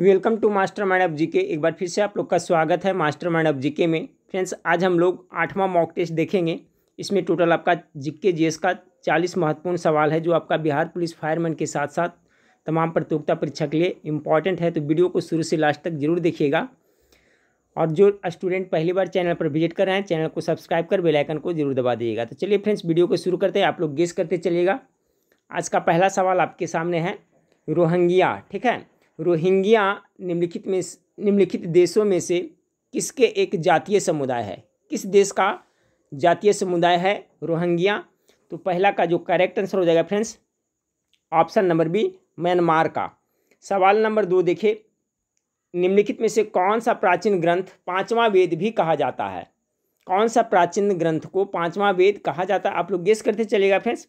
welcome to master mind of GK एक बार फिर से आप लोग का स्वागत है मास्टर माइंड ऑफ जीके में फ्रेंड्स आज हम लोग आठवां मॉक टेस्ट देखेंगे इसमें टोटल आपका जीके जीएस का चालीस महत्वपूर्ण सवाल है जो आपका बिहार पुलिस फायरमैन के साथ साथ तमाम प्रतियोगिता परीक्षा के लिए इंपॉर्टेंट है तो वीडियो को शुरू से लास्ट तक जरूर देखिएगा और जो स्टूडेंट पहली बार चैनल पर विजिट कर रहे हैं चैनल को सब्सक्राइब कर बेलाइकन को जरूर दबा दीजिएगा तो चलिए फ्रेंड्स वीडियो को शुरू करते हैं आप लोग गेस करते चलिएगा आज का पहला सवाल आपके सामने है रोहंगिया ठीक है रोहिंग्या निम्नलिखित में निम्नलिखित देशों में से किसके एक जातीय समुदाय है किस देश का जातीय समुदाय है रोहिंग्या तो पहला का जो करेक्ट आंसर हो जाएगा friends option number B Myanmar का सवाल नंबर दो देखिए निम्नलिखित में से कौन सा प्राचीन ग्रंथ पांचवा वेद भी कहा जाता है कौन सा प्राचीन ग्रंथ को पांचवा वेद कहा जाता है आप लोग गेस करते चलेगा फ्रेंड्स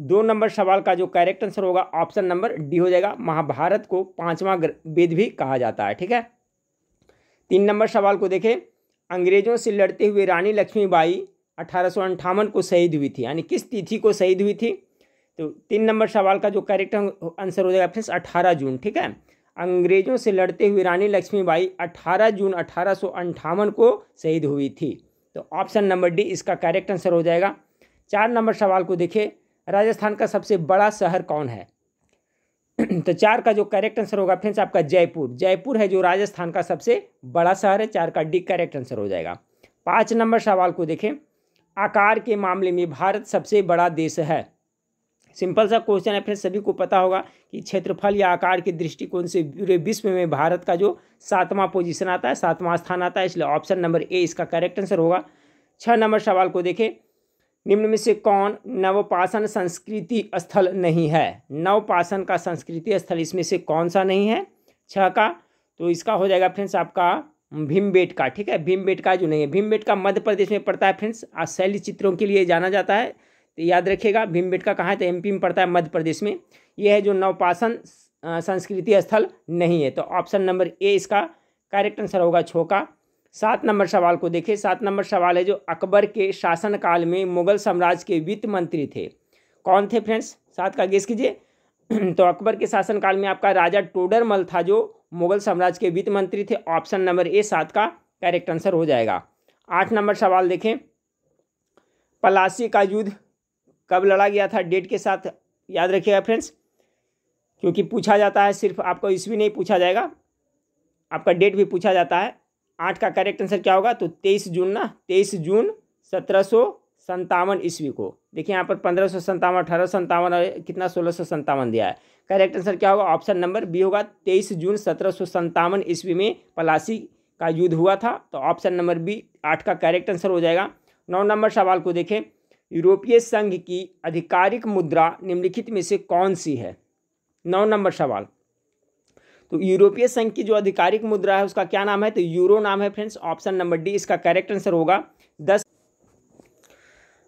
दो नंबर सवाल का जो करेक्ट आंसर होगा ऑप्शन नंबर डी हो जाएगा महाभारत को पांचवा वेद भी कहा जाता है ठीक है तीन नंबर सवाल को देखें अंग्रेजों से लड़ते हुए रानी लक्ष्मीबाई अठारह को शहीद हुई थी यानी किस तिथि को शहीद हुई थी तो तीन नंबर सवाल का जो करेक्ट आंसर हो जाएगा फ्रेंड्स अठारह जून ठीक है अंग्रेजों से लड़ते हुए रानी लक्ष्मीबाई 18 जून अठारह को शहीद हुई थी तो ऑप्शन नंबर डी इसका करेक्ट आंसर हो जाएगा चार नंबर सवाल को देखिए राजस्थान का सबसे बड़ा शहर कौन है तो चार का जो करेक्ट आंसर होगा फ्रेंड्स आपका जयपुर जयपुर है जो राजस्थान का सबसे बड़ा शहर है चार का डी करेक्ट आंसर हो जाएगा पाँच नंबर सवाल को देखें आकार के मामले में भारत सबसे बड़ा देश है सिंपल सा क्वेश्चन है फ्रेंड्स सभी को पता होगा कि क्षेत्रफल या आकार के दृष्टिकोण से पूरे विश्व में भारत का जो सातवां पोजीशन आता है सातवां स्थान आता है इसलिए ऑप्शन नंबर ए इसका करेक्ट आंसर होगा छः नंबर सवाल को देखें निम्न में से कौन नवपाषण संस्कृति स्थल नहीं है नवपाषण का संस्कृति स्थल इसमें से कौन सा नहीं है छह का तो इसका हो जाएगा फ्रेंड्स आपका भीमबेट का ठीक है भीमबेट का जो नहीं है भीमबेट का मध्य प्रदेश में पड़ता है फ्रेंड्स आज शैली चित्रों के लिए जाना जाता है तो याद रखिएगा भीमबेट का कहाँ है तो एमपी में पड़ता है मध्य प्रदेश में यह है जो नवपाषण संस्कृति स्थल नहीं है तो ऑप्शन नंबर ए इसका करेक्ट आंसर होगा छो का सात नंबर सवाल को देखिए सात नंबर सवाल है जो अकबर के शासनकाल में मुगल साम्राज्य के वित्त मंत्री थे कौन थे फ्रेंड्स सात का गेस कीजिए तो अकबर के शासनकाल में आपका राजा टोडरमल था जो मुगल साम्राज्य के वित्त मंत्री थे ऑप्शन नंबर ए सात का करेक्ट आंसर हो जाएगा आठ नंबर सवाल देखें पलासी का युद्ध कब लड़ा गया था डेट के साथ याद रखिएगा फ्रेंड्स क्योंकि पूछा जाता है सिर्फ आपको इसवी नहीं पूछा जाएगा आपका डेट भी पूछा जाता है आठ का करेक्ट आंसर क्या होगा तो तेईस जून ना तेईस जून सत्रह सौ संतावन ईस्वी को देखिए यहाँ पर पंद्रह सौ संतावन अठारह संतावन और कितना सोलह सौ संतावन दिया है करेक्ट आंसर क्या होगा ऑप्शन नंबर बी होगा तेईस जून सत्रह सौ संतावन ईस्वी में पलासी का युद्ध हुआ था तो ऑप्शन नंबर बी आठ का करेक्ट आंसर हो जाएगा नौ नंबर सवाल को देखें यूरोपीय संघ की आधिकारिक मुद्रा निम्नलिखित में से कौन सी है नौ नंबर सवाल तो यूरोपीय संघ की जो आधिकारिक मुद्रा है उसका क्या नाम है तो यूरो नाम है फ्रेंड्स ऑप्शन नंबर डी इसका करेक्ट आंसर होगा दस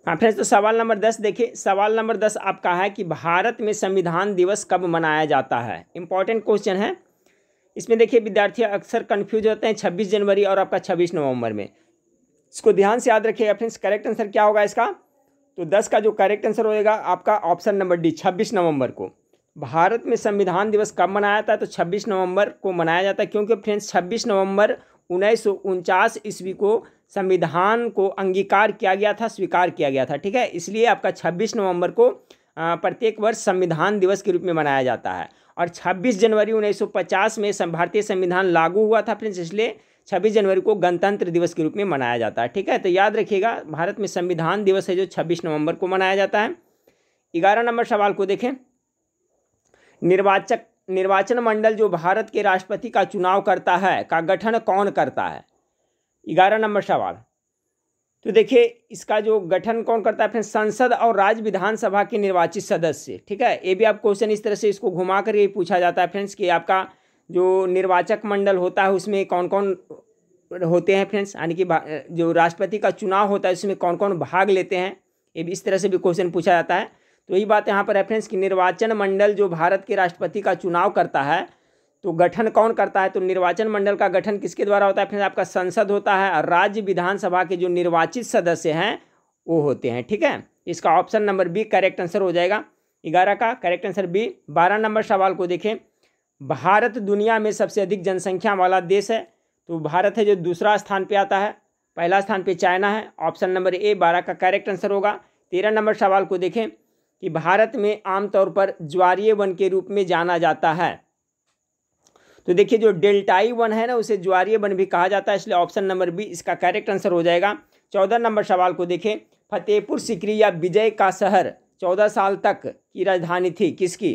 हाँ फ्रेंड्स तो सवाल नंबर दस देखिए सवाल नंबर दस आपका है कि भारत में संविधान दिवस कब मनाया जाता है इंपॉर्टेंट क्वेश्चन है इसमें देखिए विद्यार्थी अक्सर कन्फ्यूज होते हैं छब्बीस जनवरी और आपका छब्बीस नवंबर में इसको ध्यान से याद रखिएगा फ्रेंड्स करेक्ट आंसर क्या होगा इसका तो दस का जो करेक्ट आंसर होएगा आपका ऑप्शन नंबर डी छब्बीस नवंबर को भारत में संविधान दिवस कब मनाया जाता है तो 26 नवंबर को मनाया जाता है क्योंकि फ्रेंड्स 26 नवंबर उन्नीस ईस्वी को संविधान को अंगीकार किया गया था स्वीकार किया गया था ठीक है इसलिए आपका 26 नवंबर को प्रत्येक वर्ष संविधान दिवस के रूप में मनाया जाता है और 26 जनवरी 1950 में भारतीय संविधान लागू हुआ था फ्रेंड्स इसलिए छब्बीस जनवरी को गणतंत्र दिवस के रूप में मनाया जाता है ठीक है तो याद रखिएगा भारत में संविधान दिवस है जो छब्बीस नवंबर को मनाया जाता है ग्यारह नंबर सवाल को देखें निर्वाचक निर्वाचन मंडल जो भारत के राष्ट्रपति का चुनाव करता है का गठन कौन करता है ग्यारह नंबर सवाल तो देखिए इसका जो गठन कौन करता है फिर संसद और राज्य विधानसभा के निर्वाचित सदस्य ठीक है ये भी आप क्वेश्चन इस तरह से इसको घुमा कर ये पूछा जाता है फ्रेंड्स कि आपका जो निर्वाचक मंडल होता है उसमें कौन कौन होते हैं फ्रेंड्स यानी कि जो राष्ट्रपति का चुनाव होता है उसमें कौन कौन भाग लेते हैं ये भी इस तरह से भी क्वेश्चन पूछा जाता है तो यही बात यहाँ पर रेफरेंस की निर्वाचन मंडल जो भारत के राष्ट्रपति का चुनाव करता है तो गठन कौन करता है तो निर्वाचन मंडल का गठन किसके द्वारा होता है फ्रेंड्स आपका संसद होता है और राज्य विधानसभा के जो निर्वाचित सदस्य हैं वो होते हैं ठीक है इसका option number B correct answer हो जाएगा ग्यारह का करेक्ट आंसर बी बारह नंबर सवाल को देखें भारत दुनिया में सबसे अधिक जनसंख्या वाला देश है तो भारत है जो दूसरा स्थान पर आता है पहला स्थान पर चाइना है ऑप्शन नंबर ए बारह का करेक्ट आंसर होगा तेरह नंबर सवाल को देखें कि भारत में आमतौर पर ज्वारीय वन के रूप में जाना जाता है तो देखिए जो डेल्टाई वन है ना उसे ज्वारीय वन भी कहा जाता है इसलिए ऑप्शन नंबर बी इसका करेक्ट आंसर हो जाएगा चौदह नंबर सवाल को देखें फतेहपुर सिकरी या विजय का शहर चौदह साल तक की राजधानी थी किसकी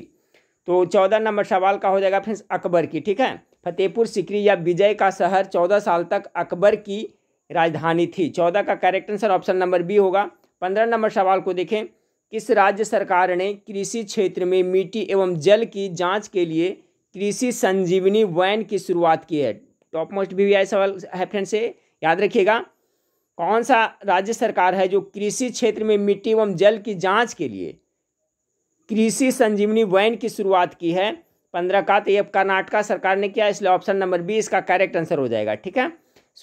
तो चौदह नंबर सवाल का हो जाएगा फ्रेंड्स अकबर की ठीक है फतेहपुर सिकरी या विजय का शहर चौदह साल तक अकबर की राजधानी थी चौदह का correct answer option number B होगा पंद्रह नंबर सवाल को देखें किस राज्य सरकार ने कृषि क्षेत्र में मिट्टी एवं जल की जांच के लिए कृषि संजीवनी वैन की शुरुआत की है टॉप मोस्ट भी आई सवाल है फ्रेंड से याद रखिएगा कौन सा राज्य सरकार है जो कृषि क्षेत्र में मिट्टी एवं जल की जांच के लिए कृषि संजीवनी वैन की शुरुआत की है पंद्रह का तो ये कर्नाटका सरकार ने किया इसलिए ऑप्शन नंबर बी इसका करेक्ट आंसर हो जाएगा ठीक है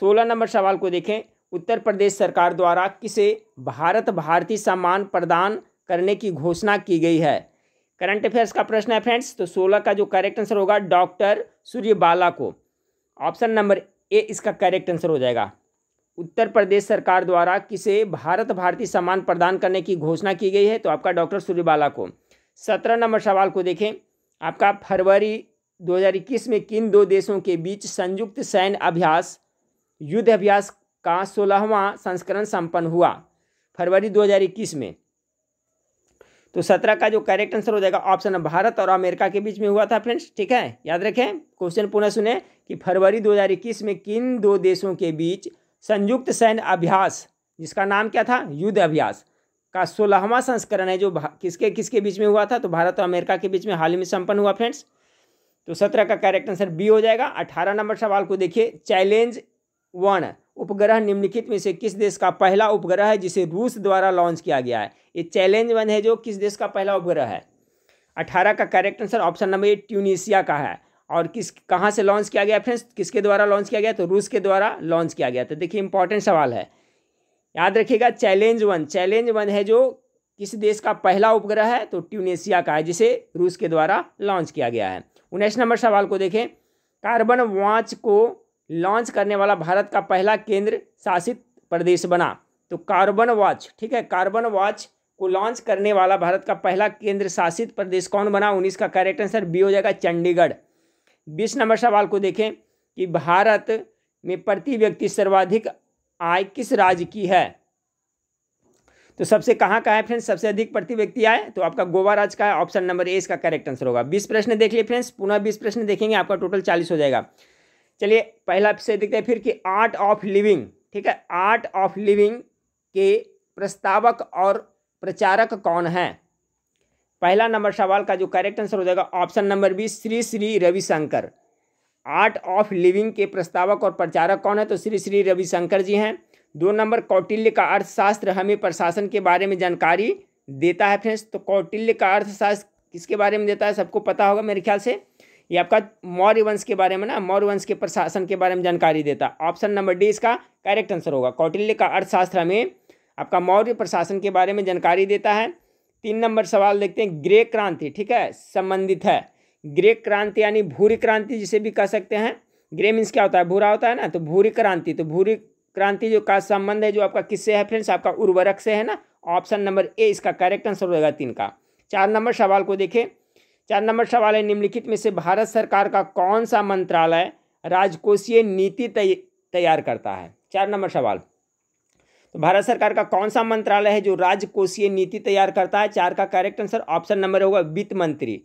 सोलह नंबर सवाल को देखें उत्तर प्रदेश सरकार द्वारा किसे भारत भारती सम्मान प्रदान करने की घोषणा की गई है करंट अफेयर्स का प्रश्न है फ्रेंड्स तो सोलह का जो करेक्ट आंसर होगा डॉक्टर सूर्य बाला को ऑप्शन नंबर ए इसका करेक्ट आंसर हो जाएगा उत्तर प्रदेश सरकार द्वारा किसे भारत भारती सम्मान प्रदान करने की घोषणा की गई है तो आपका डॉक्टर सूर्य बाला को सत्रह नंबर सवाल को देखें आपका फरवरी 2021 में किन दो देशों के बीच संयुक्त सैन्य अभ्यास युद्ध अभ्यास का सोलहवां संस्करण संपन्न हुआ फरवरी 2021 में तो सत्रह का जो करेक्ट आंसर हो जाएगा ऑप्शन भारत और अमेरिका के बीच में हुआ था फ्रेंड्स ठीक है याद रखें क्वेश्चन पुनः सुने कि फरवरी 2021 में किन दो देशों के बीच संयुक्त सैन्य अभ्यास जिसका नाम क्या था युद्ध अभ्यास का सोलहवां संस्करण है जो किसके किसके बीच में हुआ था तो भारत और अमेरिका के बीच में हाल ही में संपन्न हुआ फ्रेंड्स तो सत्रह का करेक्ट आंसर बी हो जाएगा अठारह नंबर सवाल को देखिए चैलेंज वन उपग्रह निम्नलिखित में से किस देश का पहला उपग्रह है जिसे रूस द्वारा लॉन्च किया गया है ये चैलेंज वन है जो किस देश का पहला उपग्रह है अठारह का correct answer option number A Tunisia का है और किस कहाँ से लॉन्च किया गया फ्रेंड्स किसके द्वारा लॉन्च किया गया तो रूस के द्वारा लॉन्च किया गया तो देखिए इंपॉर्टेंट सवाल है याद रखिएगा चैलेंज वन चैलेंज वन है जो किस देश का पहला उपग्रह है तो ट्यूनेशिया का है जिसे रूस के द्वारा लॉन्च किया गया है उन्नीस नंबर सवाल को देखें कार्बन वाच को लॉन्च करने वाला भारत का पहला केंद्र शासित प्रदेश बना तो कार्बन वॉच ठीक है कार्बन वॉच को लॉन्च करने वाला भारत का पहला केंद्र शासित प्रदेश कौन बना उन्नीस का करेक्ट आंसर बी हो जाएगा चंडीगढ़ बीस नंबर सवाल को देखें कि भारत में प्रति व्यक्ति सर्वाधिक आय किस राज्य की है तो सबसे कहाँ का है फ्रेंड्स सबसे अधिक प्रति व्यक्ति आए तो आपका गोवा राज्य का है ऑप्शन नंबर ए इसका करेक्ट आंसर होगा बीस प्रश्न देख लिए फ्रेंड्स पुनः बीस प्रश्न देखेंगे आपका टोटल चालीस हो जाएगा चलिए पहला विषय देखते हैं फिर कि आर्ट ऑफ लिविंग ठीक है आर्ट ऑफ लिविंग के प्रस्तावक और प्रचारक कौन है पहला नंबर सवाल का जो करेक्ट आंसर हो जाएगा option number B Shri Shri Ravishankar art of living के प्रस्तावक और प्रचारक कौन है तो श्री श्री रविशंकर जी हैं दो नंबर कौटिल्य का अर्थशास्त्र हमें प्रशासन के बारे में जानकारी देता है फ्रेंड्स तो कौटिल्य का अर्थशास्त्र किसके बारे में देता है सबको पता होगा मेरे ख्याल से ये आपका मौर्य वंश के बारे में ना मौर्य वंश के प्रशासन के बारे में जानकारी देता ऑप्शन नंबर डी इसका करेक्ट आंसर होगा कौटिल्य का अर्थशास्त्र में आपका मौर्य प्रशासन के बारे में जानकारी देता है तीन नंबर सवाल देखते हैं ग्रे क्रांति ठीक है संबंधित है ग्रे क्रांति यानी भूरी क्रांति जिसे भी कह सकते हैं ग्रे मीन्स क्या होता है भूरा होता है ना तो भूरी क्रांति तो भूरी क्रांति जो का संबंध है जो आपका किससे है फ्रेंड्स आपका उर्वरक से है ना ऑप्शन नंबर ए इसका करेक्ट आंसर होगा तीन का चार नंबर सवाल को देखें चार नंबर सवाल है निम्नलिखित में से भारत सरकार का कौन सा मंत्रालय राजकोषीय नीति तैयार करता है चार नंबर सवाल तो भारत सरकार का कौन सा मंत्रालय है जो राजकोषीय नीति तैयार करता है चार का करेक्ट आंसर ऑप्शन नंबर होगा वित्त मंत्री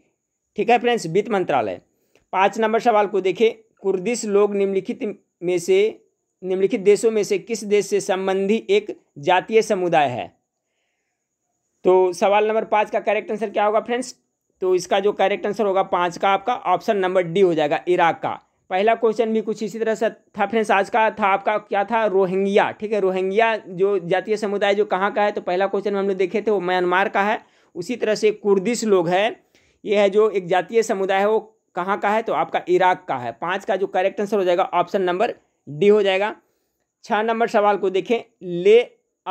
ठीक है फ्रेंड्स वित्त मंत्रालय पाँच नंबर सवाल को देखें कुर्दिश लोग निम्नलिखित में से निम्नलिखित देशों में से किस देश से संबंधी एक जातीय समुदाय है तो सवाल नंबर पाँच का करेक्ट आंसर क्या होगा फ्रेंड्स तो इसका जो करेक्ट आंसर होगा पाँच का आपका ऑप्शन नंबर डी हो जाएगा इराक का पहला क्वेश्चन भी कुछ इसी तरह से था फ्रेंड्स आज का था आपका क्या था रोहिंग्या ठीक है रोहिंग्या जो जातीय समुदाय जो कहाँ का है तो पहला क्वेश्चन हम लोग देखे थे वो म्यांमार का है उसी तरह से कुर्दिश लोग है ये है जो एक जातीय समुदाय है वो कहाँ का है तो आपका इराक का है पाँच का जो करेक्ट आंसर हो जाएगा ऑप्शन नंबर डी हो जाएगा छः नंबर सवाल को देखें ले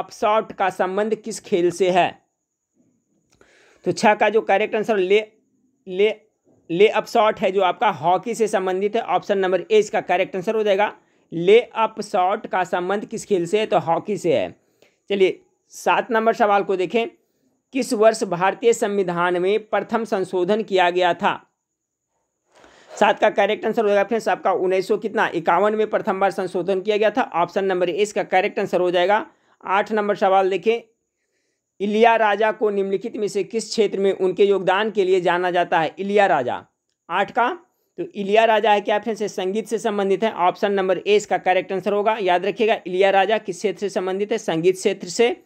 अपसॉट का संबंध किस खेल से है तो छः का जो करेक्ट आंसर ले ले ले अप शॉट है जो आपका हॉकी से संबंधित है ऑप्शन नंबर ए इसका करेक्ट आंसर हो जाएगा ले अप शॉट का संबंध किस खेल से है तो हॉकी से है चलिए सात नंबर सवाल को देखें किस वर्ष भारतीय संविधान में प्रथम संशोधन किया गया था सात का करेक्ट आंसर हो जाएगा फ्रेंड्स आपका उन्नीस कितना इक्यावन में प्रथम बार संशोधन किया गया था ऑप्शन नंबर ए इसका करेक्ट आंसर हो जाएगा आठ नंबर सवाल देखें इलिया राजा को निम्नलिखित में से किस क्षेत्र में उनके योगदान के लिए जाना जाता है इलिया राजा आठ का तो इलिया राजा है क्या फिर से संगीत से संबंधित है ऑप्शन नंबर ए इसका करेक्ट आंसर होगा याद रखिएगा इलिया राजा किस क्षेत्र से संबंधित है संगीत क्षेत्र से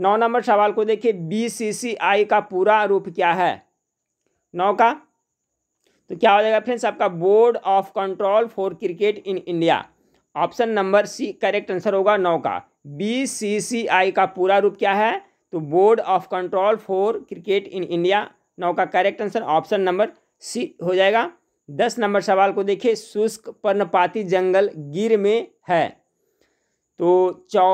नौ नंबर सवाल को देखिए बीसीसीआई का पूरा रूप क्या है नौ का तो क्या हो जाएगा फ्रेंड्स आपका board of control for cricket in India option number C correct answer होगा नौ का बीसीसीआई का पूरा रूप क्या है तो board of control for cricket in India नौ का correct answer option number C हो जाएगा दस नंबर सवाल को देखिए शुष्क पर्णपाती जंगल गिर में है तो चौ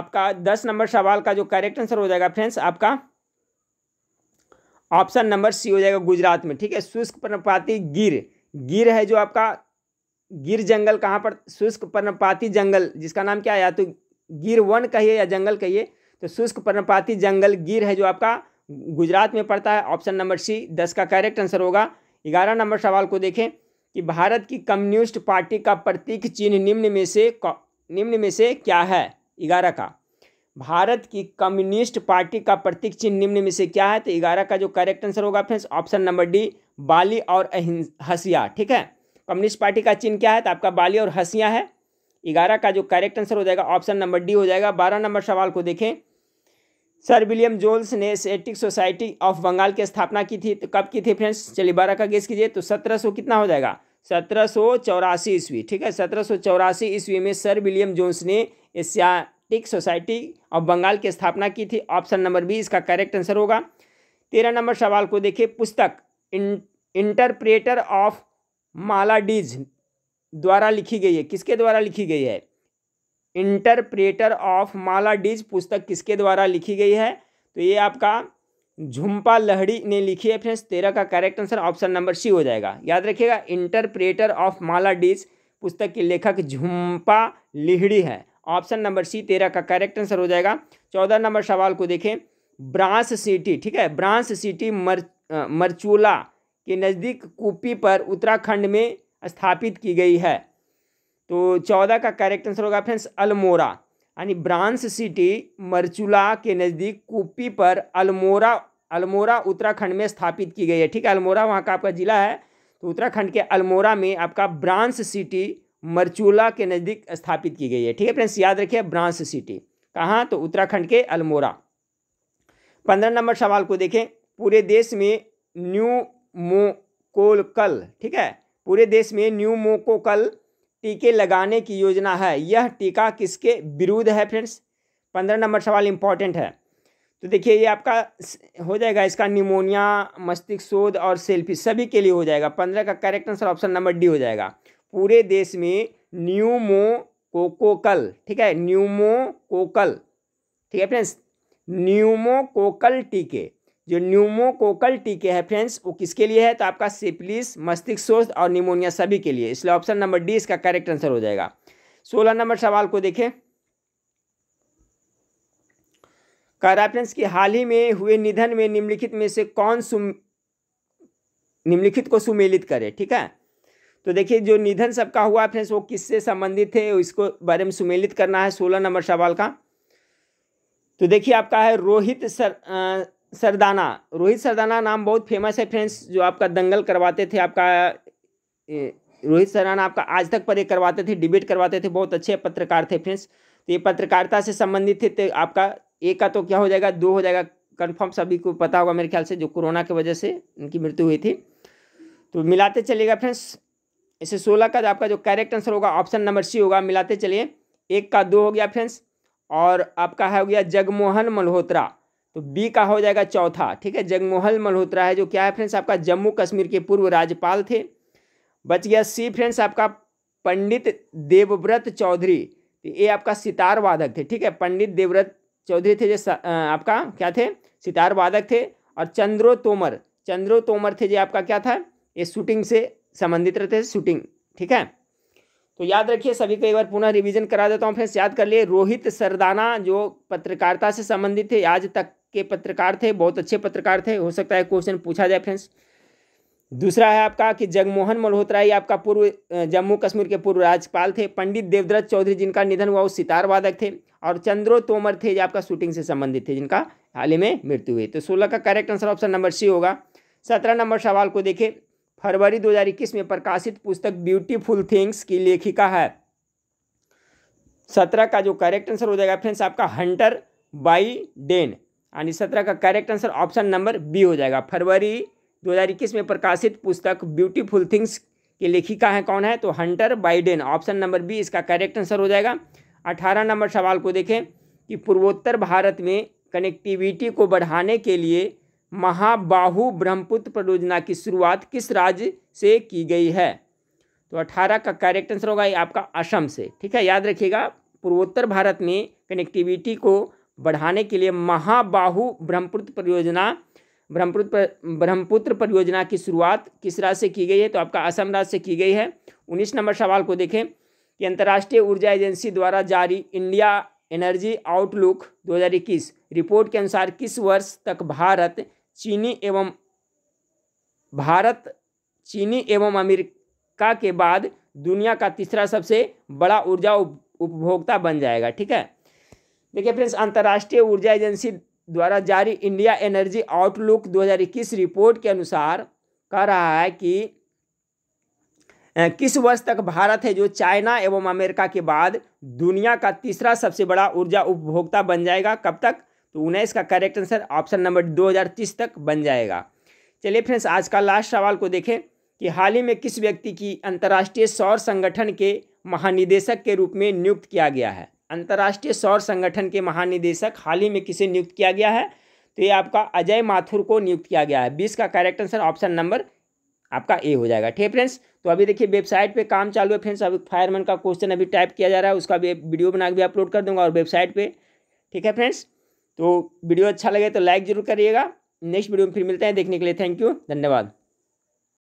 आपका दस नंबर सवाल का जो करेक्ट आंसर हो जाएगा फ्रेंड्स आपका ऑप्शन नंबर सी हो जाएगा गुजरात में ठीक है शुष्क पर्णपाती गिर गिर है जो आपका गिर जंगल कहाँ पर शुष्क पर्णपाती जंगल जिसका नाम क्या है या तो गिर वन कहिए या जंगल कहिए तो शुष्क पर्णपाती जंगल गिर है जो आपका गुजरात में पड़ता है ऑप्शन नंबर सी दस का करेक्ट आंसर होगा ग्यारह नंबर सवाल को देखें कि भारत की कम्युनिस्ट पार्टी का प्रतीक चिन्ह निम्न में से निम्न में से क्या है ग्यारह का भारत की कम्युनिस्ट पार्टी का प्रतीक चिन्ह निम्न में से क्या है तो ग्यारह का जो करेक्ट आंसर होगा फ्रेंड्स ऑप्शन नंबर डी बाली और हसिया ठीक है कम्युनिस्ट पार्टी का चिन्ह क्या है तो आपका बाली और हसिया है ग्यारह का जो करेक्ट आंसर हो जाएगा ऑप्शन नंबर डी हो जाएगा बारह नंबर सवाल को देखें सर विलियम जोल्स ने सेटिक सोसाइटी ऑफ बंगाल की स्थापना की थी तो कब की थी फ्रेंड्स चलिए बारह का गेस कीजिए तो सत्रह सौ कितना हो जाएगा सत्रह सौ चौरासी ईस्वी ठीक है सत्रह सौ चौरासी ईस्वी में सर विलियम जोन्स ने एशियाटिक सोसाइटी ऑफ बंगाल की स्थापना की थी ऑप्शन नंबर बी इसका करेक्ट आंसर होगा तेरह नंबर सवाल को देखिए पुस्तक इंटरप्रेटर ऑफ मालाडीज द्वारा लिखी गई है किसके द्वारा लिखी गई है इंटरप्रेटर ऑफ मालाडीज पुस्तक किसके द्वारा लिखी गई है तो ये आपका झुम्पा लहड़ी ने लिखी है फ्रेंड्स तेरह का correct answer option number C हो जाएगा याद रखिएगा इंटरप्रेटर ऑफ मालाडीज पुस्तक के लेखक झुम्पा लिहड़ी है ऑप्शन नंबर सी तेरह का करेक्ट आंसर हो जाएगा चौदह नंबर सवाल को देखें ब्रांस सिटी ठीक है ब्रांस सिटी मर मरचूला के नज़दीक कूपी पर उत्तराखंड में स्थापित की गई है तो चौदह का करेक्ट आंसर होगा फ्रेंड्स अल्मोरा यानी ब्रांस सिटी मरचुला के नज़दीक कुप्पी पर अल्मोरा अल्मोरा उत्तराखंड में स्थापित की गई है ठीक है अल्मोरा वहाँ का आपका ज़िला है तो उत्तराखंड के अल्मोरा में आपका ब्रांस सिटी मरचूला के नज़दीक स्थापित की गई है ठीक है फ्रेंड्स याद रखिए ब्रांस सिटी कहाँ तो उत्तराखंड के अल्मोरा पंद्रह नंबर सवाल को देखें पूरे देश में न्यू मोकोलकल ठीक है पूरे देश में न्यू मोकोकल टीके लगाने की योजना है यह टीका किसके विरुद्ध है फ्रेंड्स पंद्रह नंबर सवाल इंपॉर्टेंट है तो देखिए ये आपका हो जाएगा इसका निमोनिया मस्तिष्क शोध और सेल्फी सभी के लिए हो जाएगा पंद्रह का correct answer option number D हो जाएगा पूरे देश में न्यूमो कोकोकल ठीक है न्यूमोकोकल ठीक है फ्रेंड्स न्यूमोकोकल टीके जो न्यूमोकोकल टीके है फ्रेंड्स वो किसके लिए है तो आपका सिपलिस मस्तिष्क शोध और निमोनिया सभी के लिए इसलिए ऑप्शन नंबर डी इसका करेक्ट आंसर हो जाएगा सोलह नंबर सवाल को देखें कह रहा फ्रेंड्स कि हाल ही में हुए निधन में निम्नलिखित में से कौन सुम निम्नलिखित को सुमेलित करे ठीक है तो देखिए जो निधन सबका हुआ फ्रेंड्स वो किससे संबंधित है इसको बारे में सुमेलित करना है सोलह नंबर सवाल का तो देखिए आपका है रोहित सर आ, सरदाना रोहित सरदाना नाम बहुत फेमस है फ्रेंड्स जो आपका दंगल करवाते थे आपका रोहित सरदाना आपका आज तक पर एक करवाते थे डिबेट करवाते थे बहुत अच्छे पत्रकार थे फ्रेंड्स तो ये पत्रकारिता से संबंधित थे तो आपका एक का तो क्या हो जाएगा दो हो जाएगा कन्फर्म सभी को पता होगा मेरे ख्याल से जो कोरोना की वजह से उनकी मृत्यु हुई थी तो मिलाते चलिएगा फ्रेंड्स ऐसे सोलह का आपका जो करेक्ट आंसर होगा ऑप्शन नंबर सी होगा मिलाते चलिए एक का दो हो गया फ्रेंड्स और आपका है हो गया जगमोहन मल्होत्रा तो बी का हो जाएगा चौथा ठीक है जगमोहन मल्होत्रा है जो क्या है फ्रेंड्स आपका जम्मू कश्मीर के पूर्व राज्यपाल थे बच गया सी फ्रेंड्स आपका पंडित देवव्रत चौधरी तो ये आपका सितार वादक थे ठीक है पंडित देवव्रत चौधरी थे जो आपका क्या थे सितार वादक थे और चंद्रो तोमर चंद्रो तोमर थे जो आपका क्या था ये शूटिंग से संबंधित रहते थे शूटिंग ठीक है तो याद रखिए सभी को एक बार पुनः रिवीजन करा देता हूँ फ्रेंड्स याद कर लिए रोहित सरदाना जो पत्रकारिता से संबंधित थे आज तक के पत्रकार थे बहुत अच्छे पत्रकार थे हो सकता है क्वेश्चन पूछा जाए फ्रेंड्स दूसरा है आपका कि जगमोहन मल्होत्रा ही आपका पूर्व जम्मू कश्मीर के पूर्व राज्यपाल थे पंडित देवद्रत चौधरी जिनका निधन हुआ वो सितार वादक थे और चंद्रो तोमर थे जो आपका शूटिंग से संबंधित थे जिनका हाल ही में मृत्यु हुई तो सोलह का correct answer option number C होगा सत्रह नंबर सवाल को देखें फरवरी दो में प्रकाशित पुस्तक ब्यूटीफुल थिंग्स की लेखिका है सत्रह का जो करेक्ट आंसर हो जाएगा फ्रेंड्स आपका हंटर बाई डेन यानी सत्रह का correct answer option number B हो जाएगा फरवरी 2021 में प्रकाशित पुस्तक ब्यूटीफुल थिंग्स की लेखिका है कौन है तो Hunter Biden option number B इसका करेक्ट आंसर हो जाएगा अठारह नंबर सवाल को देखें कि पूर्वोत्तर भारत में कनेक्टिविटी को बढ़ाने के लिए महाबाहु ब्रह्मपुत्र परियोजना की शुरुआत किस राज्य से की गई है तो अठारह का करेक्ट आंसर होगा ये आपका असम से ठीक है याद रखिएगा पूर्वोत्तर भारत में कनेक्टिविटी को बढ़ाने के लिए महाबाहु ब्रह्मपुत्र परियोजना ब्रह्मपुत्र ब्रह्मपुत्र परियोजना की शुरुआत किस राज्य से की गई है तो आपका असम राज्य से की गई है उन्नीस नंबर सवाल को देखें कि अंतर्राष्ट्रीय ऊर्जा एजेंसी द्वारा जारी इंडिया एनर्जी आउटलुक 2021 रिपोर्ट के अनुसार किस वर्ष तक भारत चीनी एवं भारत चीनी एवं अमेरिका के बाद दुनिया का तीसरा सबसे बड़ा ऊर्जा उपभोक्ता बन जाएगा ठीक है देखिए फ्रेंड्स अंतर्राष्ट्रीय ऊर्जा एजेंसी द्वारा जारी इंडिया एनर्जी आउटलुक 2021 रिपोर्ट के अनुसार कह रहा है कि किस वर्ष तक भारत है जो चाइना एवं अमेरिका के बाद दुनिया का तीसरा सबसे बड़ा ऊर्जा उपभोक्ता बन जाएगा कब तक तो उन्नीस का करेक्ट आंसर ऑप्शन नंबर 2030 तक बन जाएगा चलिए फ्रेंड्स आज का लास्ट सवाल को देखें कि हाल ही में किस व्यक्ति की अंतर्राष्ट्रीय सौर संगठन के महानिदेशक के रूप में नियुक्त किया गया है अंतर्राष्ट्रीय सौर संगठन के महानिदेशक हाल ही में किसे नियुक्त किया गया है तो ये आपका अजय माथुर को नियुक्त किया गया है बीस का करेक्ट आंसर ऑप्शन नंबर आपका ए हो जाएगा ठीक है फ्रेंड्स तो अभी देखिए वेबसाइट पे काम चालू है फ्रेंड्स अभी फायरमैन का क्वेश्चन अभी टाइप किया जा रहा है उसका भी वीडियो बना के भी अपलोड कर दूंगा और वेबसाइट पे ठीक है फ्रेंड्स तो वीडियो अच्छा लगे तो लाइक जरूर करिएगा नेक्स्ट वीडियो में फिर मिलते हैं देखने के लिए थैंक यू धन्यवाद